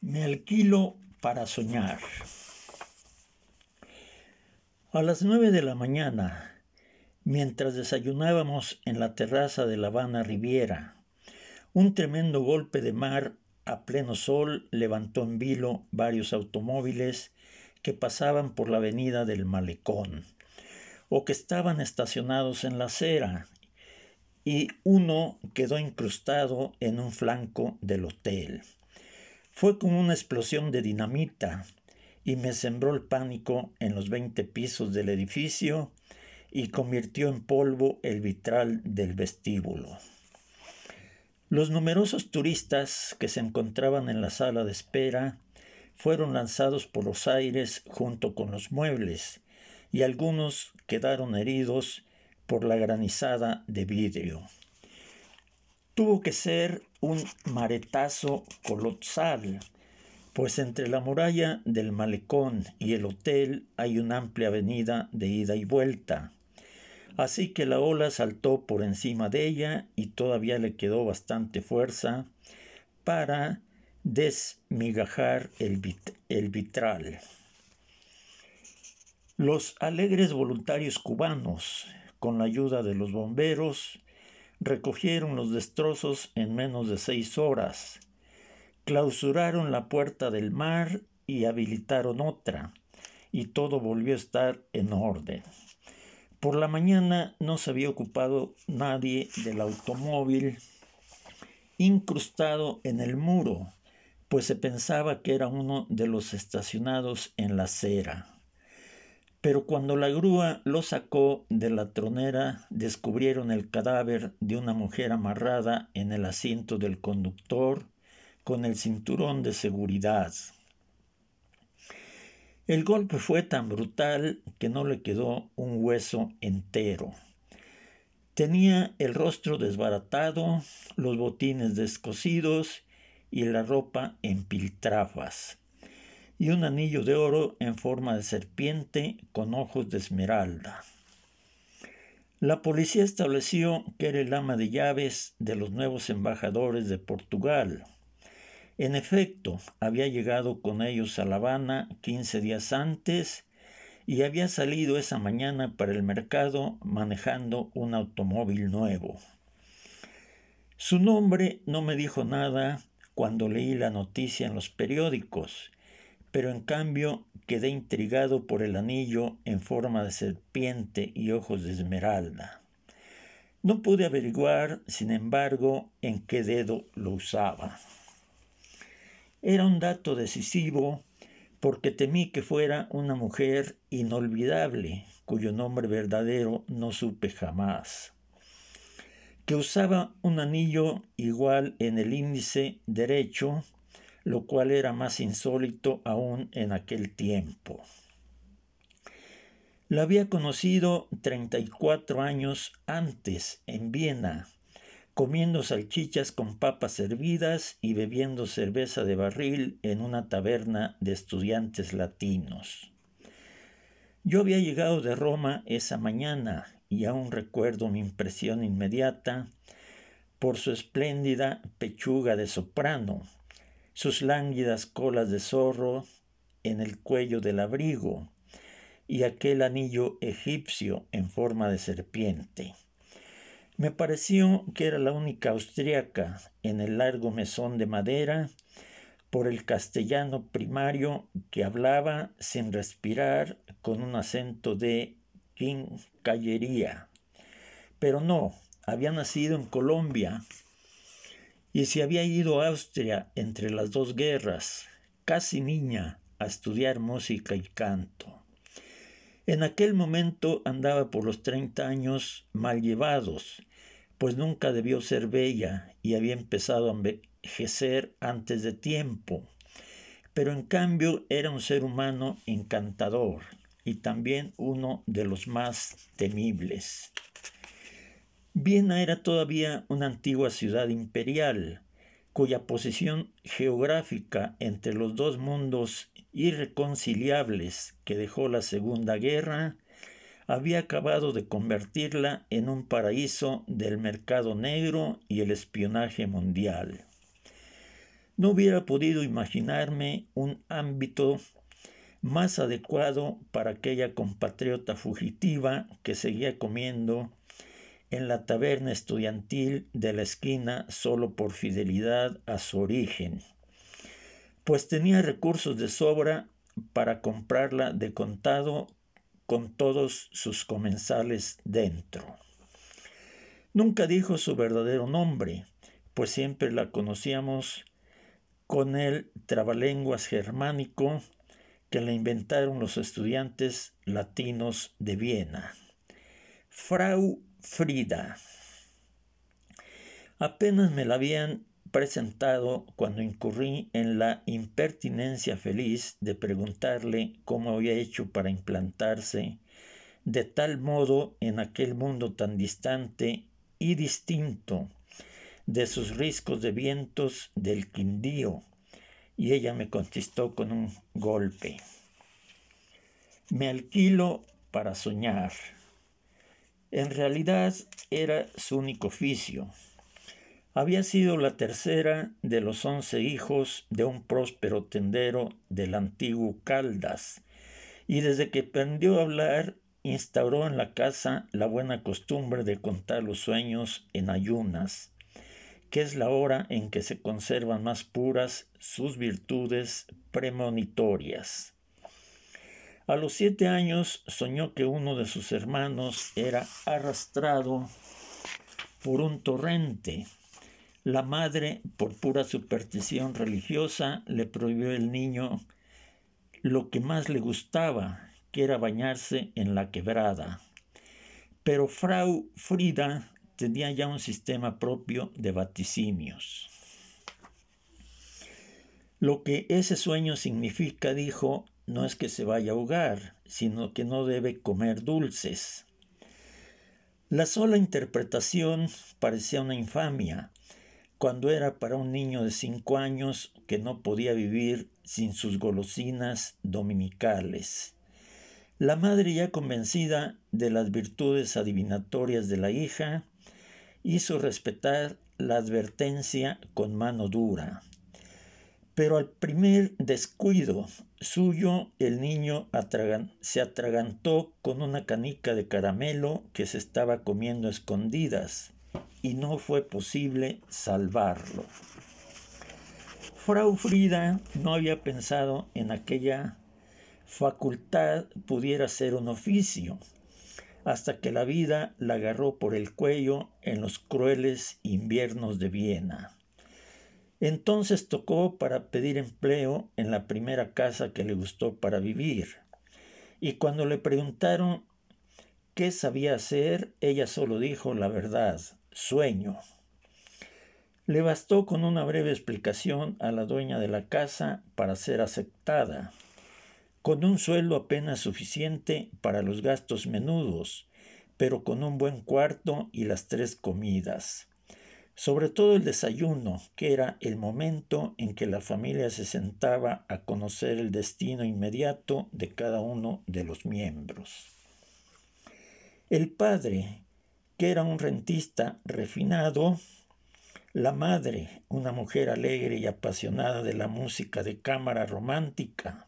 Me alquilo para soñar. A las nueve de la mañana, mientras desayunábamos en la terraza de La Habana Riviera, un tremendo golpe de mar a pleno sol levantó en vilo varios automóviles que pasaban por la avenida del Malecón o que estaban estacionados en la acera y uno quedó incrustado en un flanco del hotel. Fue como una explosión de dinamita y me sembró el pánico en los 20 pisos del edificio y convirtió en polvo el vitral del vestíbulo. Los numerosos turistas que se encontraban en la sala de espera fueron lanzados por los aires junto con los muebles y algunos quedaron heridos por la granizada de vidrio. Tuvo que ser un maretazo colosal, pues entre la muralla del malecón y el hotel hay una amplia avenida de ida y vuelta. Así que la ola saltó por encima de ella y todavía le quedó bastante fuerza para desmigajar el, el vitral. Los alegres voluntarios cubanos, con la ayuda de los bomberos, recogieron los destrozos en menos de seis horas, clausuraron la puerta del mar y habilitaron otra, y todo volvió a estar en orden. Por la mañana no se había ocupado nadie del automóvil incrustado en el muro, pues se pensaba que era uno de los estacionados en la acera. Pero cuando la grúa lo sacó de la tronera, descubrieron el cadáver de una mujer amarrada en el asiento del conductor con el cinturón de seguridad. El golpe fue tan brutal que no le quedó un hueso entero. Tenía el rostro desbaratado, los botines descosidos y la ropa en piltrafas y un anillo de oro en forma de serpiente con ojos de esmeralda. La policía estableció que era el ama de llaves de los nuevos embajadores de Portugal. En efecto, había llegado con ellos a La Habana quince días antes y había salido esa mañana para el mercado manejando un automóvil nuevo. Su nombre no me dijo nada cuando leí la noticia en los periódicos, pero en cambio quedé intrigado por el anillo en forma de serpiente y ojos de esmeralda. No pude averiguar, sin embargo, en qué dedo lo usaba. Era un dato decisivo porque temí que fuera una mujer inolvidable, cuyo nombre verdadero no supe jamás, que usaba un anillo igual en el índice derecho lo cual era más insólito aún en aquel tiempo. La había conocido 34 años antes en Viena, comiendo salchichas con papas hervidas y bebiendo cerveza de barril en una taberna de estudiantes latinos. Yo había llegado de Roma esa mañana y aún recuerdo mi impresión inmediata por su espléndida pechuga de soprano, sus lánguidas colas de zorro en el cuello del abrigo y aquel anillo egipcio en forma de serpiente. Me pareció que era la única austriaca en el largo mesón de madera por el castellano primario que hablaba sin respirar con un acento de quincallería. Pero no, había nacido en Colombia y se había ido a Austria entre las dos guerras, casi niña, a estudiar música y canto. En aquel momento andaba por los 30 años mal llevados, pues nunca debió ser bella y había empezado a envejecer antes de tiempo. Pero en cambio era un ser humano encantador y también uno de los más temibles. Viena era todavía una antigua ciudad imperial, cuya posición geográfica entre los dos mundos irreconciliables que dejó la Segunda Guerra había acabado de convertirla en un paraíso del mercado negro y el espionaje mundial. No hubiera podido imaginarme un ámbito más adecuado para aquella compatriota fugitiva que seguía comiendo en la taberna estudiantil de la esquina solo por fidelidad a su origen, pues tenía recursos de sobra para comprarla de contado con todos sus comensales dentro. Nunca dijo su verdadero nombre, pues siempre la conocíamos con el trabalenguas germánico que le inventaron los estudiantes latinos de Viena. Frau Frida. Apenas me la habían presentado cuando incurrí en la impertinencia feliz de preguntarle cómo había hecho para implantarse de tal modo en aquel mundo tan distante y distinto de sus riscos de vientos del Quindío, y ella me contestó con un golpe. Me alquilo para soñar. En realidad era su único oficio. Había sido la tercera de los once hijos de un próspero tendero del antiguo Caldas, y desde que aprendió a hablar, instauró en la casa la buena costumbre de contar los sueños en ayunas, que es la hora en que se conservan más puras sus virtudes premonitorias. A los siete años soñó que uno de sus hermanos era arrastrado por un torrente. La madre, por pura superstición religiosa, le prohibió al niño lo que más le gustaba, que era bañarse en la quebrada. Pero Frau Frida tenía ya un sistema propio de vaticinios. Lo que ese sueño significa, dijo, no es que se vaya a ahogar, sino que no debe comer dulces. La sola interpretación parecía una infamia, cuando era para un niño de cinco años que no podía vivir sin sus golosinas dominicales. La madre, ya convencida de las virtudes adivinatorias de la hija, hizo respetar la advertencia con mano dura. Pero al primer descuido suyo el niño se atragantó con una canica de caramelo que se estaba comiendo escondidas y no fue posible salvarlo. Frau Frida no había pensado en aquella facultad pudiera ser un oficio, hasta que la vida la agarró por el cuello en los crueles inviernos de Viena. Entonces tocó para pedir empleo en la primera casa que le gustó para vivir. Y cuando le preguntaron qué sabía hacer, ella solo dijo la verdad, sueño. Le bastó con una breve explicación a la dueña de la casa para ser aceptada, con un sueldo apenas suficiente para los gastos menudos, pero con un buen cuarto y las tres comidas sobre todo el desayuno, que era el momento en que la familia se sentaba a conocer el destino inmediato de cada uno de los miembros. El padre, que era un rentista refinado, la madre, una mujer alegre y apasionada de la música de cámara romántica,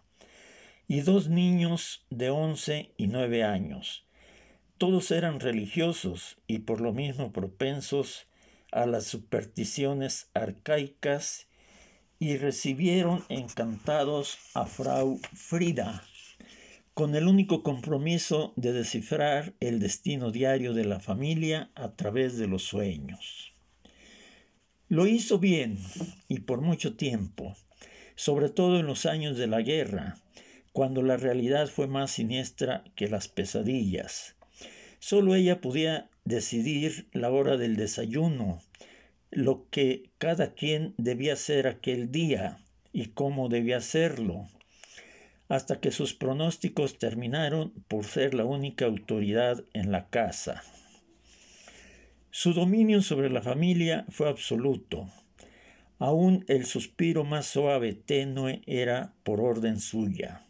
y dos niños de 11 y 9 años. Todos eran religiosos y por lo mismo propensos a las supersticiones arcaicas y recibieron encantados a Frau Frida, con el único compromiso de descifrar el destino diario de la familia a través de los sueños. Lo hizo bien y por mucho tiempo, sobre todo en los años de la guerra, cuando la realidad fue más siniestra que las pesadillas. Solo ella podía decidir la hora del desayuno, lo que cada quien debía hacer aquel día y cómo debía hacerlo, hasta que sus pronósticos terminaron por ser la única autoridad en la casa. Su dominio sobre la familia fue absoluto. Aún el suspiro más suave, tenue, era por orden suya.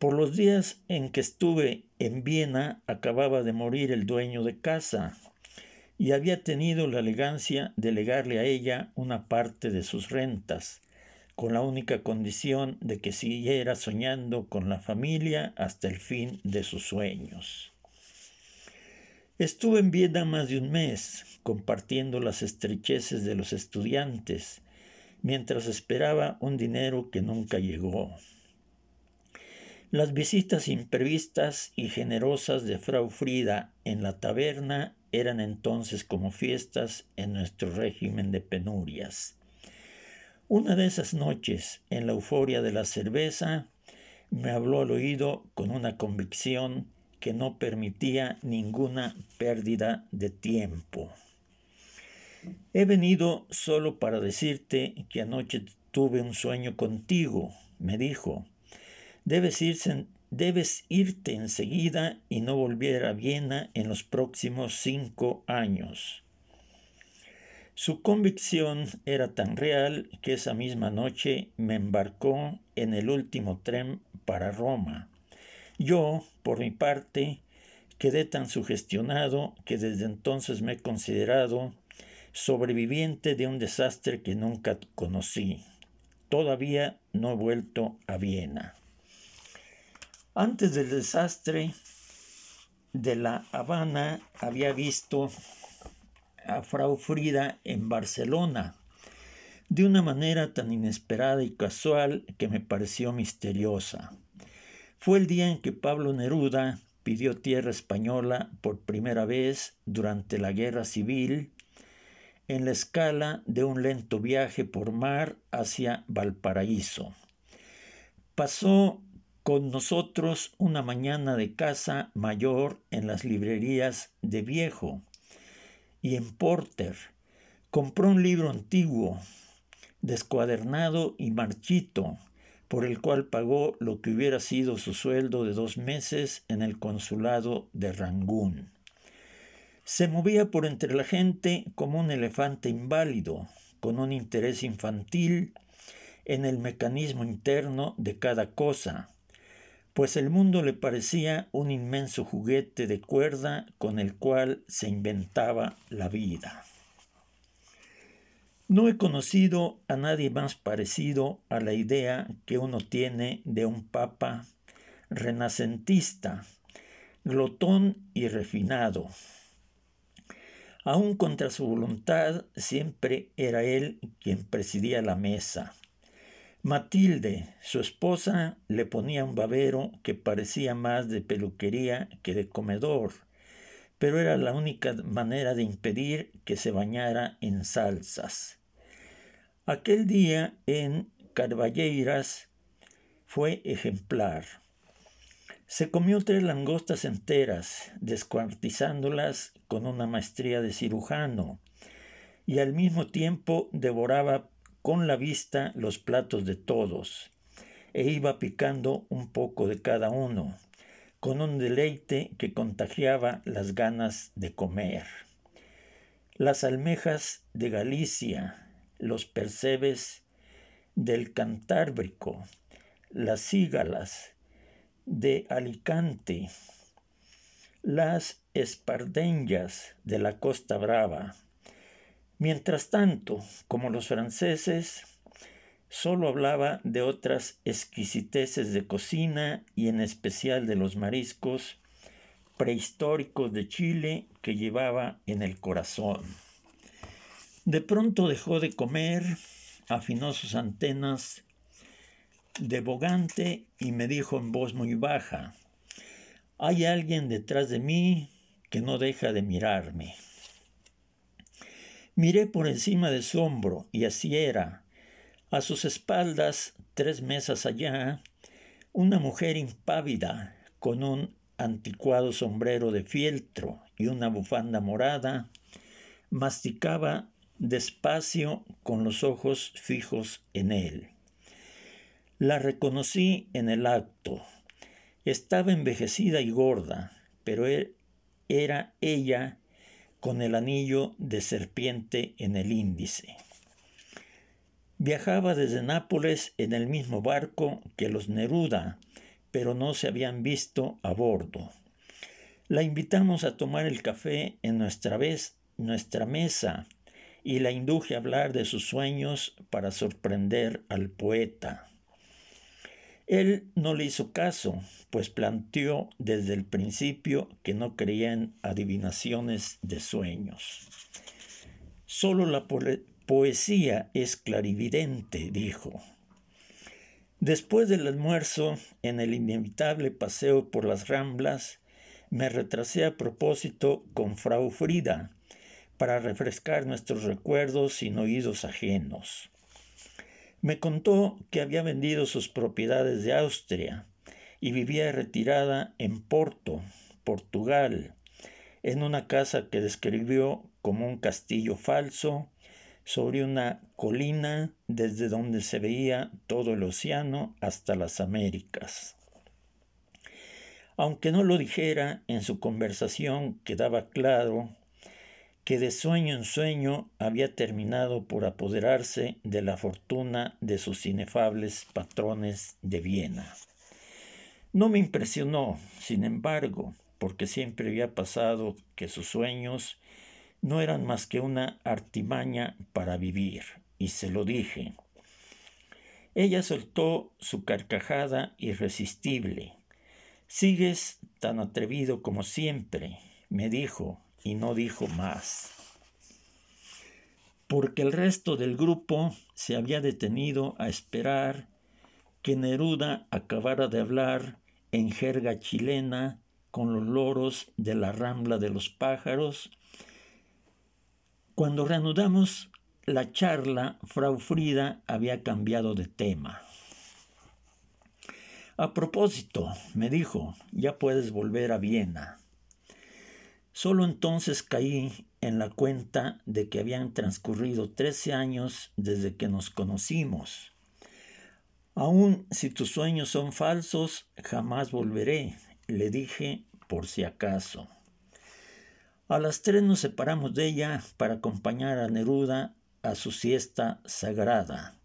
Por los días en que estuve en Viena acababa de morir el dueño de casa y había tenido la elegancia de legarle a ella una parte de sus rentas, con la única condición de que siguiera soñando con la familia hasta el fin de sus sueños. Estuve en Viena más de un mes, compartiendo las estrecheces de los estudiantes, mientras esperaba un dinero que nunca llegó. Las visitas imprevistas y generosas de Frau Frida en la taberna eran entonces como fiestas en nuestro régimen de penurias. Una de esas noches, en la euforia de la cerveza, me habló al oído con una convicción que no permitía ninguna pérdida de tiempo. He venido solo para decirte que anoche tuve un sueño contigo, me dijo, Debes, debes irte enseguida y no volver a Viena en los próximos cinco años. Su convicción era tan real que esa misma noche me embarcó en el último tren para Roma. Yo, por mi parte, quedé tan sugestionado que desde entonces me he considerado sobreviviente de un desastre que nunca conocí. Todavía no he vuelto a Viena. Antes del desastre de La Habana había visto a Frau Frida en Barcelona de una manera tan inesperada y casual que me pareció misteriosa. Fue el día en que Pablo Neruda pidió tierra española por primera vez durante la Guerra Civil en la escala de un lento viaje por mar hacia Valparaíso. Pasó con nosotros una mañana de casa mayor en las librerías de Viejo y en Porter. Compró un libro antiguo, descuadernado y marchito, por el cual pagó lo que hubiera sido su sueldo de dos meses en el consulado de Rangún. Se movía por entre la gente como un elefante inválido, con un interés infantil en el mecanismo interno de cada cosa, pues el mundo le parecía un inmenso juguete de cuerda con el cual se inventaba la vida. No he conocido a nadie más parecido a la idea que uno tiene de un papa renacentista, glotón y refinado. Aún contra su voluntad, siempre era él quien presidía la mesa. Matilde, su esposa, le ponía un babero que parecía más de peluquería que de comedor, pero era la única manera de impedir que se bañara en salsas. Aquel día en Carballeiras fue ejemplar. Se comió tres langostas enteras, descuartizándolas con una maestría de cirujano, y al mismo tiempo devoraba con la vista los platos de todos, e iba picando un poco de cada uno, con un deleite que contagiaba las ganas de comer. Las almejas de Galicia, los percebes del Cantábrico, las cigalas de Alicante, las espardeñas de la Costa Brava, Mientras tanto, como los franceses, solo hablaba de otras exquisiteces de cocina y en especial de los mariscos prehistóricos de Chile que llevaba en el corazón. De pronto dejó de comer, afinó sus antenas de bogante y me dijo en voz muy baja, hay alguien detrás de mí que no deja de mirarme. Miré por encima de su hombro y así era. A sus espaldas, tres mesas allá, una mujer impávida, con un anticuado sombrero de fieltro y una bufanda morada, masticaba despacio con los ojos fijos en él. La reconocí en el acto. Estaba envejecida y gorda, pero e-, era ella con el anillo de serpiente en el índice. Viajaba desde Nápoles en el mismo barco que los Neruda, pero no se habían visto a bordo. La invitamos a tomar el café en nuestra, vez, nuestra mesa y la induje a hablar de sus sueños para sorprender al poeta. Él no le hizo caso, pues planteó desde el principio que no creía en adivinaciones de sueños. Solo la poesía es clarividente, dijo. Después del almuerzo, en el inevitable paseo por las ramblas, me retrasé a propósito con Frau Frida para refrescar nuestros recuerdos sin oídos ajenos. Me contó que había vendido sus propiedades de Austria y vivía retirada en Porto, Portugal, en una casa que describió como un castillo falso, sobre una colina desde donde se veía todo el océano hasta las Américas. Aunque no lo dijera, en su conversación quedaba claro que de sueño en sueño había terminado por apoderarse de la fortuna de sus inefables patrones de Viena. No me impresionó, sin embargo, porque siempre había pasado que sus sueños no eran más que una artimaña para vivir, y se lo dije. Ella soltó su carcajada irresistible. Sigues tan atrevido como siempre, me dijo, y no dijo más. Porque el resto del grupo se había detenido a esperar que Neruda acabara de hablar en jerga chilena con los loros de la rambla de los pájaros. Cuando reanudamos la charla, Frau Frida había cambiado de tema. A propósito, me dijo, ya puedes volver a Viena. Solo entonces caí en la cuenta de que habían transcurrido 13 años desde que nos conocimos. Aún si tus sueños son falsos, jamás volveré, le dije por si acaso. A las tres nos separamos de ella para acompañar a Neruda a su siesta sagrada.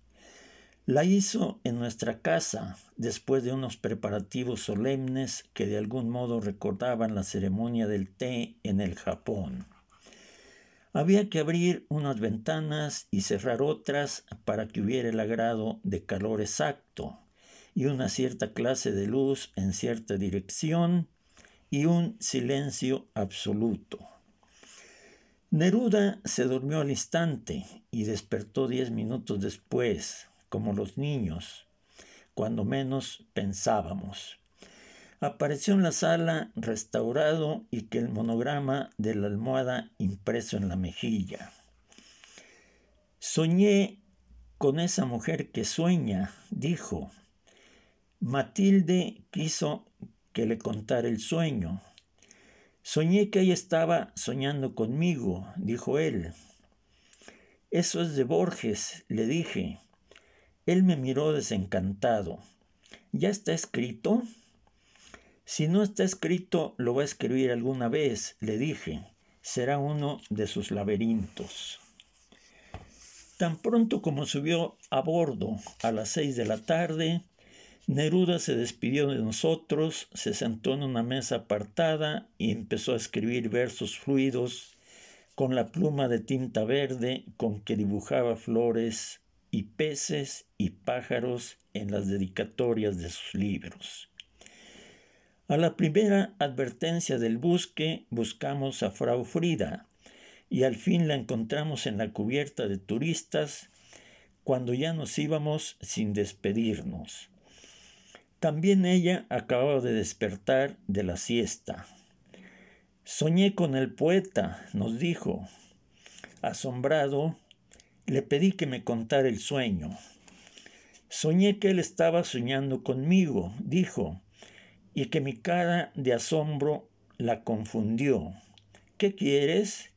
La hizo en nuestra casa, después de unos preparativos solemnes que de algún modo recordaban la ceremonia del té en el Japón. Había que abrir unas ventanas y cerrar otras para que hubiera el agrado de calor exacto, y una cierta clase de luz en cierta dirección, y un silencio absoluto. Neruda se durmió al instante y despertó diez minutos después como los niños, cuando menos pensábamos. Apareció en la sala restaurado y que el monograma de la almohada impreso en la mejilla. Soñé con esa mujer que sueña, dijo. Matilde quiso que le contara el sueño. Soñé que ella estaba soñando conmigo, dijo él. Eso es de Borges, le dije. Él me miró desencantado. ¿Ya está escrito? Si no está escrito, lo va a escribir alguna vez, le dije. Será uno de sus laberintos. Tan pronto como subió a bordo a las seis de la tarde, Neruda se despidió de nosotros, se sentó en una mesa apartada y empezó a escribir versos fluidos con la pluma de tinta verde con que dibujaba flores y peces y pájaros en las dedicatorias de sus libros. A la primera advertencia del busque buscamos a Frau Frida y al fin la encontramos en la cubierta de turistas cuando ya nos íbamos sin despedirnos. También ella acababa de despertar de la siesta. Soñé con el poeta, nos dijo. Asombrado, le pedí que me contara el sueño. Soñé que él estaba soñando conmigo, dijo, y que mi cara de asombro la confundió. ¿Qué quieres?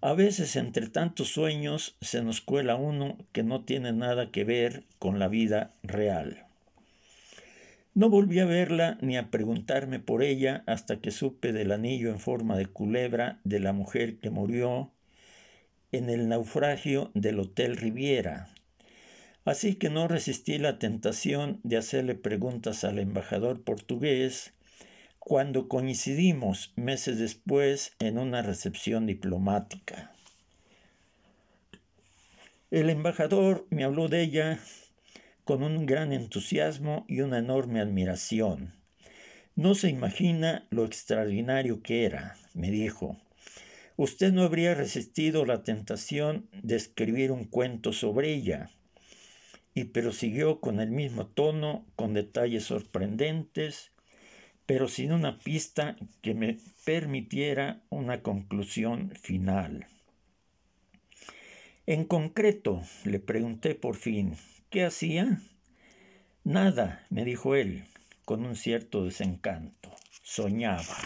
A veces entre tantos sueños se nos cuela uno que no tiene nada que ver con la vida real. No volví a verla ni a preguntarme por ella hasta que supe del anillo en forma de culebra de la mujer que murió en el naufragio del Hotel Riviera. Así que no resistí la tentación de hacerle preguntas al embajador portugués cuando coincidimos meses después en una recepción diplomática. El embajador me habló de ella con un gran entusiasmo y una enorme admiración. No se imagina lo extraordinario que era, me dijo usted no habría resistido la tentación de escribir un cuento sobre ella. Y prosiguió con el mismo tono, con detalles sorprendentes, pero sin una pista que me permitiera una conclusión final. En concreto, le pregunté por fin, ¿qué hacía? Nada, me dijo él, con un cierto desencanto. Soñaba.